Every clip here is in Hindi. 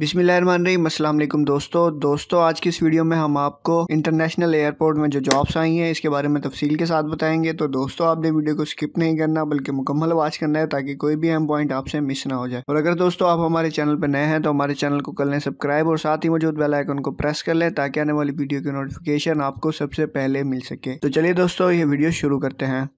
बिसमीम अल्लाम दोस्तों दोस्तों आज की इस वीडियो में हम आपको इंटरनेशनल एयरपोर्ट में जो जॉब्स आई हैं इसके बारे में तफसील के साथ बताएंगे तो दोस्तों आपने वीडियो को स्किप नहीं करना बल्कि मुकम्मल वाच करना है ताकि कोई भी अहम पॉइंट आपसे मिस ना हो जाए और अगर दोस्तों आप हमारे चैनल पर नए हैं तो हमारे चैनल को कर लें सब्सक्राइब और साथ ही मौजूद बेलाइकन को प्रेस कर लें ताकि आने वाली वीडियो की नोटिफिकेशन आपको सबसे पहले मिल सके तो चलिए दोस्तों ये वीडियो शुरू करते हैं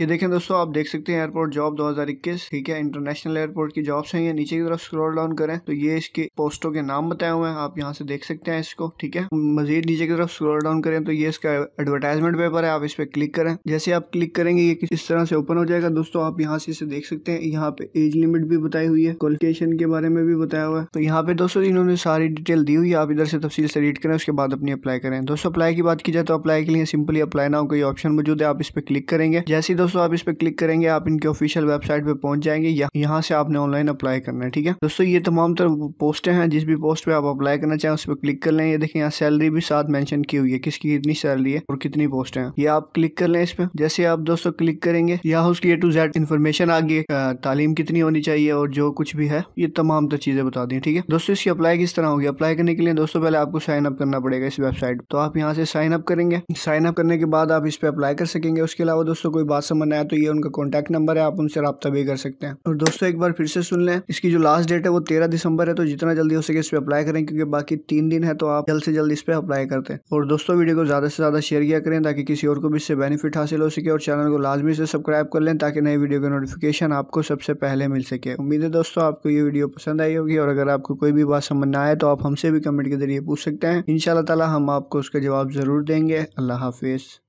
ये देखें दोस्तों आप देख सकते हैं एयरपोर्ट जॉब 2021 ठीक है इंटरनेशनल एयरपोर्ट की जॉब्स हैं ये नीचे की तरफ स्क्रॉल डाउन करें तो ये इसके पोस्टों के नाम बताए हुए हैं आप यहाँ से देख सकते हैं इसको ठीक है मजीद नीचे की तरफ स्क्रॉल डाउन करें तो ये इसका एडवर्टाइजमेंट पेपर है आप इस पर क्लिक करें जैसे आप क्लिक करेंगे ये किस तरह से ओपन हो जाएगा दोस्तों आप यहाँ से इसे देख सकते हैं यहाँ पे एज लिमिट भी बताई हुई है क्वालिफिकेशन के बारे में भी बताया हुआ है तो यहाँ पे दोस्तों इन्होंने सारी डिटेल दी हुई है आप इधर से तफसील से रीड करें उसके बाद अपनी अप्लाई करें दोस्तों अप्लाई की बात की जाए तो अप्लाई के लिए सिंपली अप्लाई ना कोई ऑप्शन मौजूद है आप इस पर क्लिक करेंगे जैसे दोस्तों आप इस पर क्लिक करेंगे आप इनके ऑफिशियल वेबसाइट पे पहुंच जाएंगे यहाँ से आपने ऑनलाइन अप्लाई करना है ठीक है दोस्तों ये तमाम तरह पोस्ट हैं जिस भी पोस्ट पे आप अप्लाई करना चाहें उस पर क्लिक कर लें ये देखें यहाँ सैलरी भी साथ मेंशन की हुई है किसकी कितनी सैलरी है और कितनी पोस्ट है ये आप क्लिक कर लें इस पर जैसे आप दोस्तों क्लिक करेंगे यहाँ उसकी ए टू जेड इन्फॉर्मेशन आ गई तालीम कितनी होनी चाहिए और जो कुछ भी है ये तमाम तरह चीज़ें बता दी ठीक है दोस्तों इसकी अप्लाई किस तरह होगी अप्लाई करने के लिए दोस्तों पहले आपको साइन अप करना पड़ेगा इस वेबसाइट तो आप यहाँ से साइन अप करेंगे साइन अप करने के बाद आप इस पर अप्लाई कर सकेंगे उसके अलावा दोस्तों कोई बात समझ आया तो ये उनका कॉन्टैक्ट नंबर है आप उनसे रब्ता भी कर सकते हैं और दोस्तों एक बार फिर से सुन लें इसकी जो लास्ट डेट है वो तेरह दिसंबर है तो जितना जल्दी हो सके इस पर अप्लाई करें क्योंकि बाकी तीन दिन है तो आप जल्द से जल्द इस पर अप्लाई करते हैं और दोस्तों वीडियो को ज़्यादा से ज़्यादा शेयर किया करें ताकि किसी और को भी इससे बेनिफिट हासिल हो सके और चैनल को लाजमी से सब्सक्राइब कर लें ताकि नई वीडियो का नोटिफिकेशन आपको सबसे पहले मिल सके उम्मीद है दोस्तों आपको ये वीडियो पसंद आई होगी और अगर आपको कोई भी बात समझ आए तो आप हमसे भी कमेंट के जरिए पूछ सकते हैं इन ताला हम आपको उसका जवाब ज़रूर देंगे अल्लाह हाफिज़